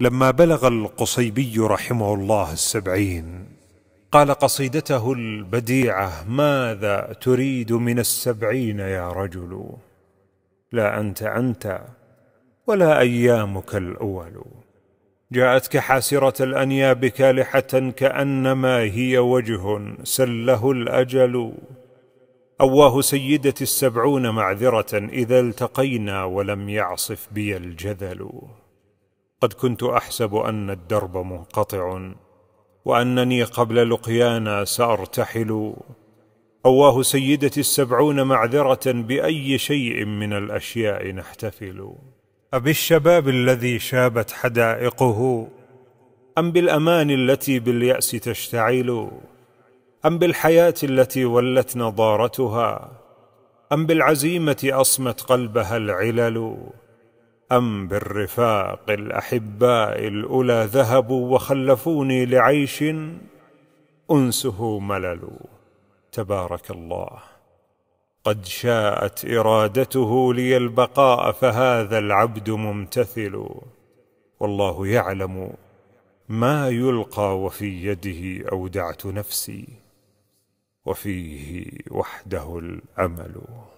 لما بلغ القصيبي رحمه الله السبعين قال قصيدته البديعه ماذا تريد من السبعين يا رجل لا انت انت ولا ايامك الاول جاءتك حاسره الانياب كالحه كانما هي وجه سله الاجل اواه سيده السبعون معذره اذا التقينا ولم يعصف بي الجذل قد كنت احسب ان الدرب منقطع وانني قبل لقيانا سارتحل اواه سيدتي السبعون معذره باي شيء من الاشياء نحتفل ابالشباب الذي شابت حدائقه ام بالامان التي بالياس تشتعل ام بالحياه التي ولت نضارتها ام بالعزيمه اصمت قلبها العلل أم بالرفاق الأحباء الأولى ذهبوا وخلفوني لعيش أنسه ملل تبارك الله قد شاءت إرادته لي البقاء فهذا العبد ممتثل والله يعلم ما يلقى وفي يده أودعت نفسي وفيه وحده الأمل